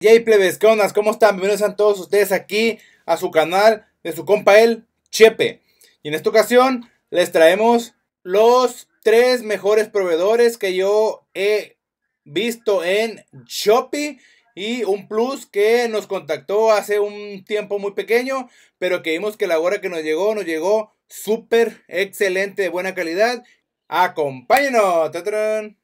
Yay plebes, ¿qué onda? ¿Cómo están? Bienvenidos a todos ustedes aquí a su canal de su compa el Chepe. Y en esta ocasión les traemos los tres mejores proveedores que yo he visto en Shopee y un plus que nos contactó hace un tiempo muy pequeño, pero que vimos que la hora que nos llegó, nos llegó súper excelente, de buena calidad. Acompáñenos. ¡Tatarán!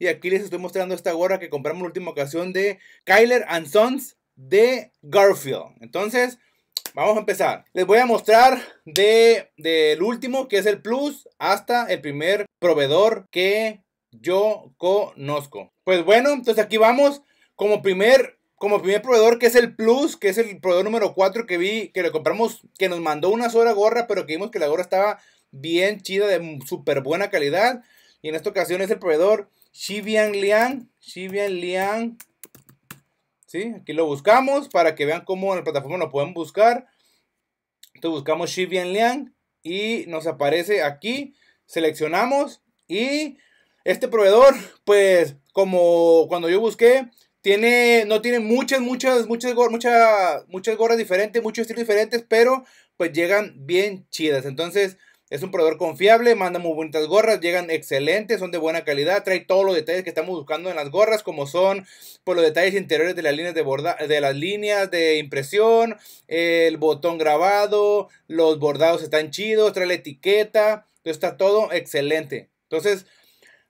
Y aquí les estoy mostrando esta gorra que compramos la última ocasión de Kyler and Sons de Garfield. Entonces, vamos a empezar. Les voy a mostrar del de, último, que es el Plus, hasta el primer proveedor que yo conozco. Pues bueno, entonces aquí vamos como primer como primer proveedor que es el Plus, que es el proveedor número 4 que vi, que le compramos, que nos mandó una sola gorra, pero que vimos que la gorra estaba bien chida, de súper buena calidad. Y en esta ocasión es el proveedor Shibian Liang, Shibian Liang. ¿Sí? Aquí lo buscamos para que vean cómo en la plataforma lo pueden buscar. Entonces buscamos Shibian Liang y nos aparece aquí. Seleccionamos y este proveedor, pues como cuando yo busqué, tiene, no tiene muchas, muchas, muchas, muchas, muchas gorras diferentes, muchos estilos diferentes, pero pues llegan bien chidas. Entonces, es un proveedor confiable, manda muy bonitas gorras, llegan excelentes, son de buena calidad, trae todos los detalles que estamos buscando en las gorras, como son por pues, los detalles interiores de las líneas de borda, de las líneas de impresión, el botón grabado, los bordados están chidos, trae la etiqueta, está todo excelente. Entonces,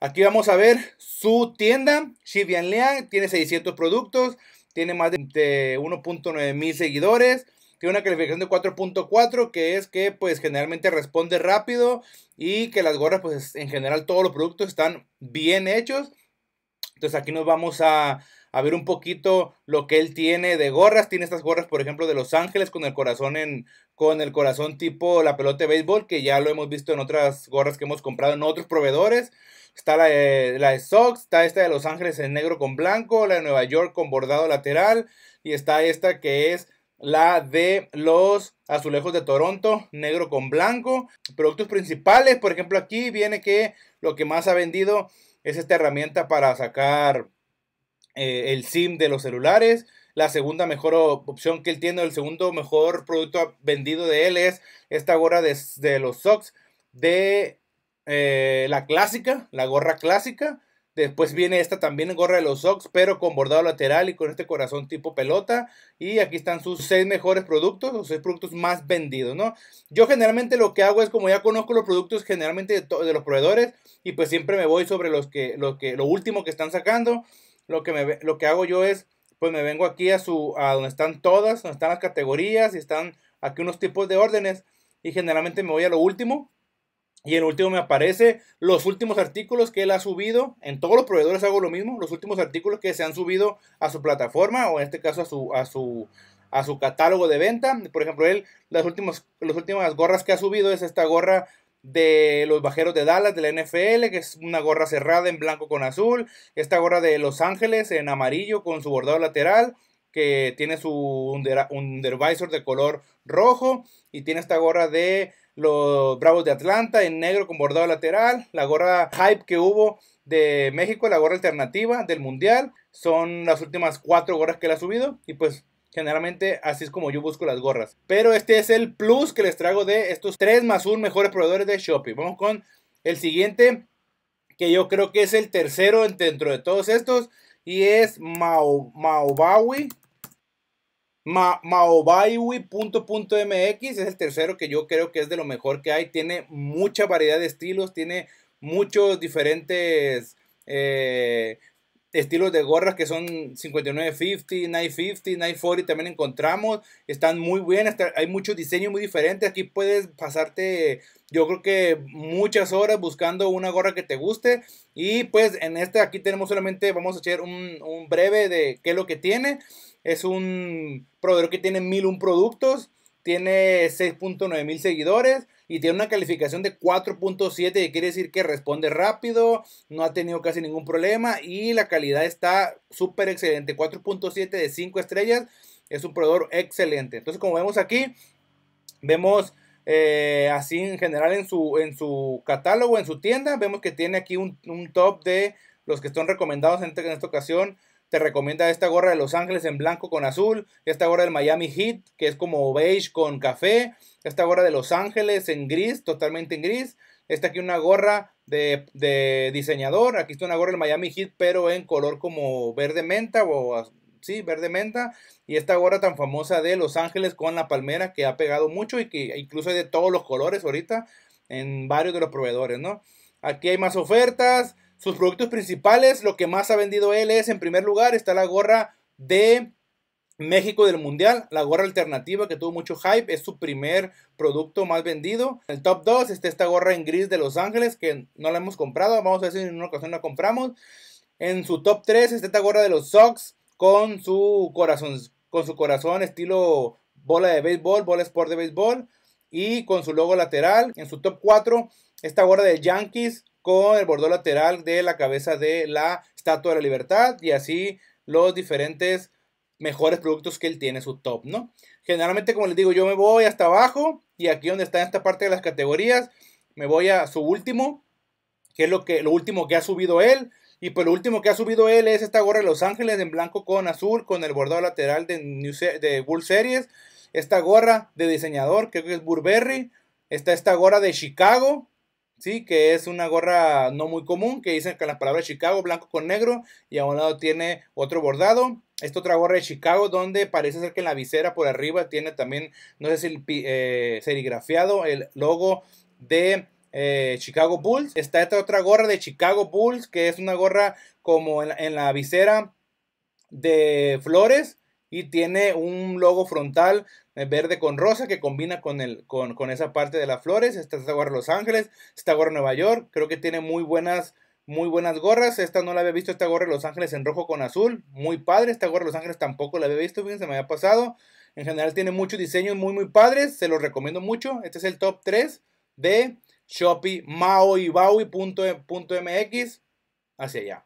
aquí vamos a ver su tienda, Shibian Liang, tiene 600 productos, tiene más de 1.9 mil seguidores. Tiene una calificación de 4.4, que es que pues generalmente responde rápido y que las gorras pues en general todos los productos están bien hechos. Entonces aquí nos vamos a, ver un poquito lo que él tiene de gorras. Tiene estas gorras, por ejemplo, de Los Ángeles con el corazón en con el corazón tipo la pelota de béisbol, que ya lo hemos visto en otras gorras que hemos comprado en otros proveedores. Está la eh, la de Sox, está esta de Los Ángeles en negro con blanco, la de Nueva York con bordado lateral y está esta que es la de los azulejos de Toronto, negro con blanco. Productos principales, por ejemplo, aquí viene que lo que más ha vendido es esta herramienta para sacar eh, el SIM de los celulares. La segunda mejor opción que él tiene, el segundo mejor producto vendido de él es esta gorra de, los socks de eh, la clásica, la gorra clásica. Después viene esta también en gorra de los socks, pero con bordado lateral y con este corazón tipo pelota. Y aquí están sus seis mejores productos, los seis productos más vendidos, ¿no? Yo generalmente lo que hago es, como ya conozco los productos generalmente de, de los proveedores, y pues siempre me voy sobre los que, lo que, lo último que están sacando. Lo que, lo que hago yo es, pues me vengo aquí a su, a donde están todas, donde están las categorías y están aquí unos tipos de órdenes. Y generalmente me voy a lo último y en último me aparece los últimos artículos que él ha subido. En todos los proveedores hago lo mismo. Los últimos artículos que se han subido a su plataforma o en este caso a su, a su, a su catálogo de venta. Por ejemplo, él, las últimas, las últimas gorras que ha subido es esta gorra de los Bajeros de Dallas, de la NFL, que es una gorra cerrada en blanco con azul. Esta gorra de Los Ángeles en amarillo con su bordado lateral que tiene su undervisor de color rojo y tiene esta gorra de los Bravos de Atlanta en negro con bordado lateral, la gorra hype que hubo de México, la gorra alternativa del Mundial, son las últimas cuatro gorras que le ha subido y pues generalmente así es como yo busco las gorras. Pero este es el plus que les traigo de estos tres más un mejores proveedores de Shopee. Vamos con el siguiente, que yo creo que es el tercero dentro de todos estos y es Mau, Ma Maobaiwi.mx es el tercero que yo creo que es de lo mejor que hay. Tiene mucha variedad de estilos, tiene muchos diferentes eh, estilos de gorras que son 5950, 950, 940 también encontramos. Están muy bien, hay muchos diseños muy diferentes. Aquí puedes pasarte, yo creo que muchas horas buscando una gorra que te guste. Y pues en este aquí tenemos solamente, vamos a hacer un, un breve de qué es lo que tiene. Es un proveedor que tiene 1001 productos, tiene 6.9 mil seguidores y tiene una calificación de 4.7, que quiere decir que responde rápido, no ha tenido casi ningún problema y la calidad está súper excelente. 4.7 de 5 estrellas, es un proveedor excelente. Entonces, como vemos aquí, vemos eh, así en general en su, en su catálogo, en su tienda, vemos que tiene aquí un, top de los que están recomendados en esta ocasión te recomienda esta gorra de Los Ángeles en blanco con azul, esta gorra del Miami Heat, que es como beige con café, esta gorra de Los Ángeles en gris, totalmente en gris. Esta aquí una gorra de, diseñador, aquí está una gorra del Miami Heat, pero en color como verde menta o sí, verde menta. Y esta gorra tan famosa de Los Ángeles con la palmera que ha pegado mucho y que incluso hay de todos los colores ahorita en varios de los proveedores, ¿no? Aquí hay más ofertas. Sus productos principales, lo que más ha vendido él es, en primer lugar, está la gorra de México del Mundial, la gorra alternativa que tuvo mucho hype, es su primer producto más vendido. En el top 2 está esta gorra en gris de Los Ángeles que no la hemos comprado, vamos a ver si en una ocasión la compramos. En su top 3 está esta gorra de los Sox con su corazón, con su corazón estilo bola de béisbol, bola sport de béisbol y con su logo lateral. En su top 4 esta gorra de Yankees con el borde lateral de la cabeza de la Estatua de la Libertad y así los diferentes mejores productos que él tiene su top, ¿no? Generalmente, como les digo, yo me voy hasta abajo y aquí donde está esta parte de las categorías, me voy a su último, que es lo, que, lo último que ha subido él. Y pues lo último que ha subido él es esta gorra de Los Ángeles en blanco con azul, con el bordado lateral de, New de Series. Esta gorra de diseñador, creo que es Burberry. Está esta gorra de Chicago, Sí, que es una gorra no muy común, que dicen que la palabra Chicago, blanco con negro, y a un lado tiene otro bordado. Esta otra gorra de Chicago, donde parece ser que en la visera por arriba tiene también, no sé si eh, serigrafiado, el logo de eh, Chicago Bulls. Está esta otra gorra de Chicago Bulls, que es una gorra como en la visera de flores y tiene un logo frontal eh, verde con rosa que combina con, el, con, esa parte de las flores. Esta es de Los Ángeles, esta de Nueva York. Creo que tiene muy buenas, muy buenas gorras. Esta no la había visto, esta gorra de Los Ángeles en rojo con azul. Muy padre, esta gorra de Los Ángeles tampoco la había visto, fíjense, me había pasado. En general tiene muchos diseños muy, muy padres. Se los recomiendo mucho. Este es el top 3 de Shopee, Mao y mx Hacia allá.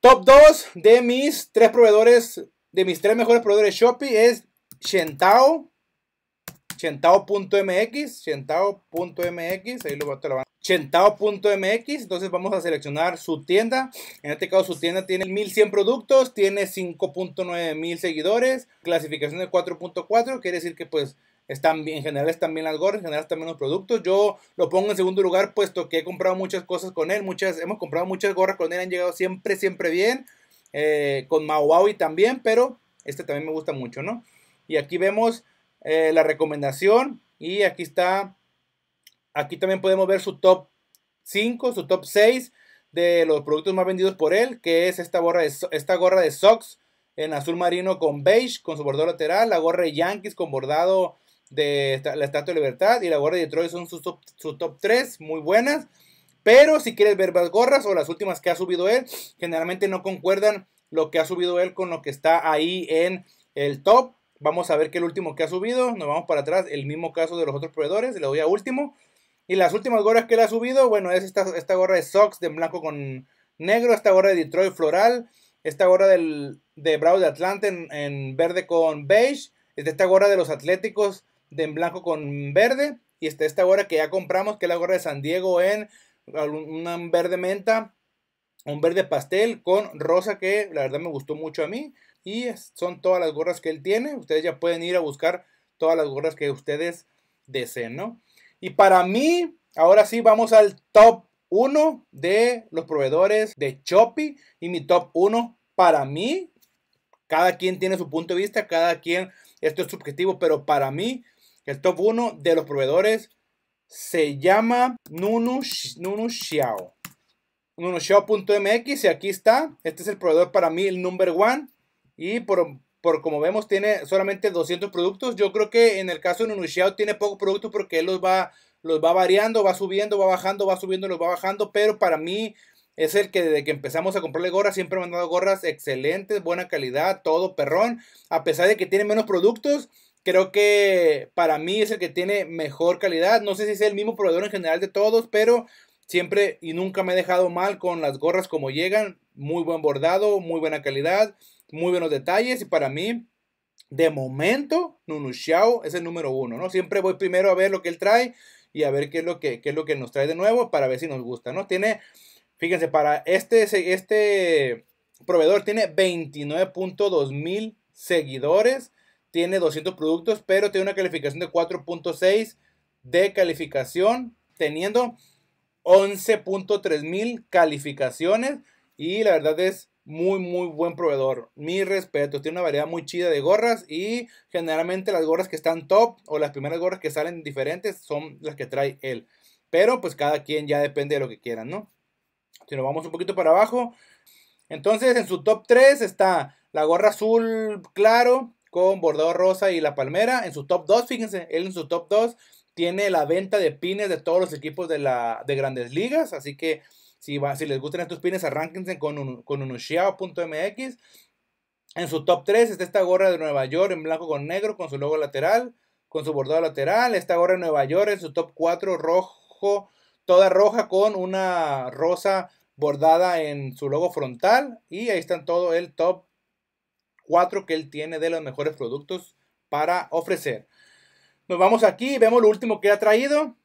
Top 2 de mis tres proveedores de mis tres mejores proveedores Shopee es Shentao, Shentao.mx, Shentao.mx, ahí lo, a la van Chentao.mx, entonces vamos a seleccionar su tienda. En este caso su tienda tiene 1100 productos, tiene 5.9 mil seguidores, clasificación de 4.4, quiere decir que pues están bien, en general están bien las gorras, en general están bien los productos. Yo lo pongo en segundo lugar puesto que he comprado muchas cosas con él, muchas hemos comprado muchas gorras con él, han llegado siempre siempre bien. Eh, con Maui también, pero este también me gusta mucho, ¿no? Y aquí vemos eh, la recomendación y aquí está, aquí también podemos ver su top 5, su top 6 de los productos más vendidos por él, que es esta, gorra de, esta gorra de en azul marino con beige, con su bordado lateral, la gorra de Yankees con bordado de la Estatua de Libertad y la gorra de Detroit son sus top, su top 3, muy buenas. Pero si quieres ver las gorras o las últimas que ha subido él, generalmente no concuerdan lo que ha subido él con lo que está ahí en el top. Vamos a ver que el último que ha subido, nos vamos para atrás, el mismo caso de los otros proveedores, le doy a último. Y las últimas gorras que él ha subido, bueno, es esta, esta gorra de Sox de blanco con negro, esta gorra de Detroit floral, esta gorra del, de Bravo de Atlanta en, verde con beige, esta gorra de los Atléticos de en blanco con verde, y esta, esta gorra que ya compramos, que es la gorra de San Diego en un verde menta, un verde pastel con rosa que la verdad me gustó mucho a mí. Y son todas las gorras que él tiene. Ustedes ya pueden ir a buscar todas las gorras que ustedes deseen, ¿no? Y para mí, ahora sí vamos al top 1 de los proveedores de choppy Y mi top 1 para mí, cada quien tiene su punto de vista, cada quien, esto es subjetivo, pero para mí, el top 1 de los proveedores se llama Nunu, Nunu y aquí está. Este es el proveedor para mí, el number one. Y por, por como vemos, tiene solamente 200 productos. Yo creo que en el caso de Nunu tiene pocos productos porque él los va, los va variando, va subiendo, va bajando, va subiendo, los va bajando. Pero para mí, es el que desde que empezamos a comprarle gorras siempre me han dado gorras excelentes, buena calidad, todo perrón. A pesar de que tiene menos productos, Creo que para mí es el que tiene mejor calidad. No sé si es el mismo proveedor en general de todos, pero siempre y nunca me he dejado mal con las gorras como llegan. Muy buen bordado, muy buena calidad, muy buenos detalles. Y para mí, de momento, Nunushao es el número uno, ¿no? Siempre voy primero a ver lo que él trae y a ver qué es lo que, es lo que nos trae de nuevo para ver si nos gusta, ¿no? Tiene, fíjense, para este, este proveedor tiene 29.2 mil seguidores tiene 200 productos, pero tiene una calificación de 4.6 de calificación, teniendo 11.3 mil calificaciones. Y la verdad es muy, muy buen proveedor. Mi respeto, tiene una variedad muy chida de gorras y generalmente las gorras que están top o las primeras gorras que salen diferentes son las que trae él. Pero pues cada quien ya depende de lo que quieran, ¿no? Si nos vamos un poquito para abajo. Entonces en su top 3 está la gorra azul claro, con bordado rosa y la palmera. En su top 2, fíjense, él en su top 2 tiene la venta de pines de todos los equipos de, la, de grandes ligas. Así que si, va, si les gustan estos pines, arránquense con, un, con En su top 3 está esta gorra de Nueva York en blanco con negro con su logo lateral, con su bordado lateral. Esta gorra de Nueva York en su top 4 rojo, toda roja con una rosa bordada en su logo frontal. Y ahí están todo el top cuatro que él tiene de los mejores productos para ofrecer. Nos vamos aquí y vemos lo último que ha traído,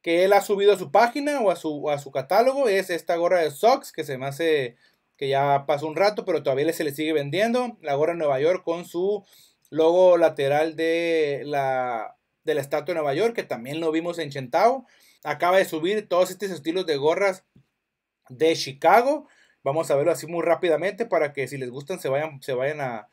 que él ha subido a su página o a su, a su catálogo, es esta gorra de Sox que se me hace que ya pasó un rato, pero todavía se le sigue vendiendo, la gorra de Nueva York con su logo lateral de la, estatua de Nueva York, que también lo vimos en Chentao. Acaba de subir todos estos estilos de gorras de Chicago. Vamos a verlo así muy rápidamente para que si les gustan se vayan, se vayan a,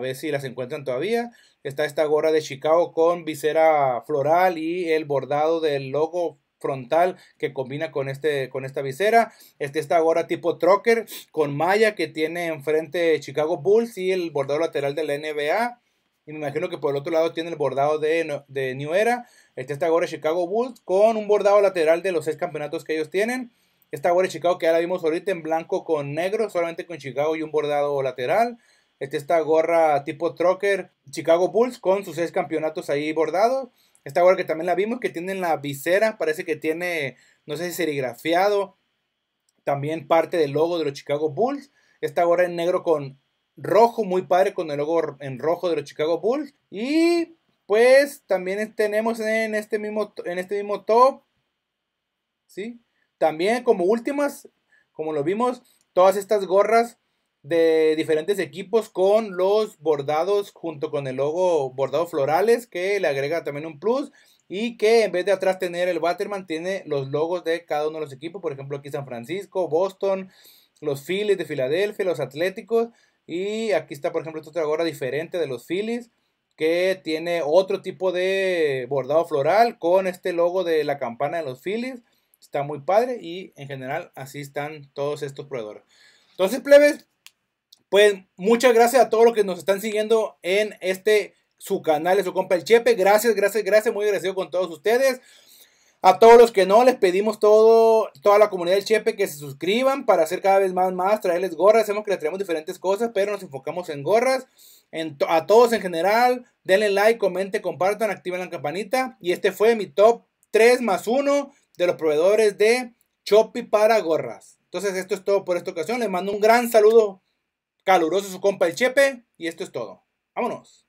ver si las encuentran todavía. Está esta gorra de Chicago con visera floral y el bordado del logo frontal que combina con, este, con esta visera. Este esta ahora tipo trucker con malla que tiene enfrente Chicago Bulls y el bordado lateral de la NBA. Y me imagino que por el otro lado tiene el bordado de, New Era. Este esta ahora Chicago Bulls con un bordado lateral de los seis campeonatos que ellos tienen. Esta gorra de Chicago que ya la vimos ahorita en blanco con negro, solamente con Chicago y un bordado lateral. Este, esta gorra tipo trucker Chicago Bulls con sus seis campeonatos ahí bordados. Esta gorra que también la vimos que tiene en la visera, parece que tiene, no sé si serigrafiado, también parte del logo de los Chicago Bulls. Esta gorra en negro con rojo, muy padre con el logo en rojo de los Chicago Bulls. Y pues también tenemos en este mismo, en este mismo top, ¿sí? También como últimas, como lo vimos, todas estas gorras de diferentes equipos con los bordados junto con el logo bordado florales que le agrega también un plus y que en vez de atrás tener el Batman tiene los logos de cada uno de los equipos, por ejemplo aquí San Francisco, Boston, los Phillies de Filadelfia, los Atléticos y aquí está por ejemplo esta otra gorra diferente de los Phillies que tiene otro tipo de bordado floral con este logo de la campana de los Phillies Está muy padre y en general así están todos estos proveedores. Entonces, plebes, pues muchas gracias a todos los que nos están siguiendo en este su canal, su compa el Chepe. Gracias, gracias, gracias. Muy agradecido con todos ustedes. A todos los que no, les pedimos todo, toda la comunidad del Chepe que se suscriban para hacer cada vez más, más, traerles gorras. Hacemos que les traemos diferentes cosas, pero nos enfocamos en gorras. a todos en general, denle like, comenten, compartan, activen la campanita. Y este fue mi top 3 más 1 de los proveedores de Chopi para gorras. Entonces, esto es todo por esta ocasión. Les mando un gran saludo caluroso a su compa el Chepe. Y esto es todo. Vámonos.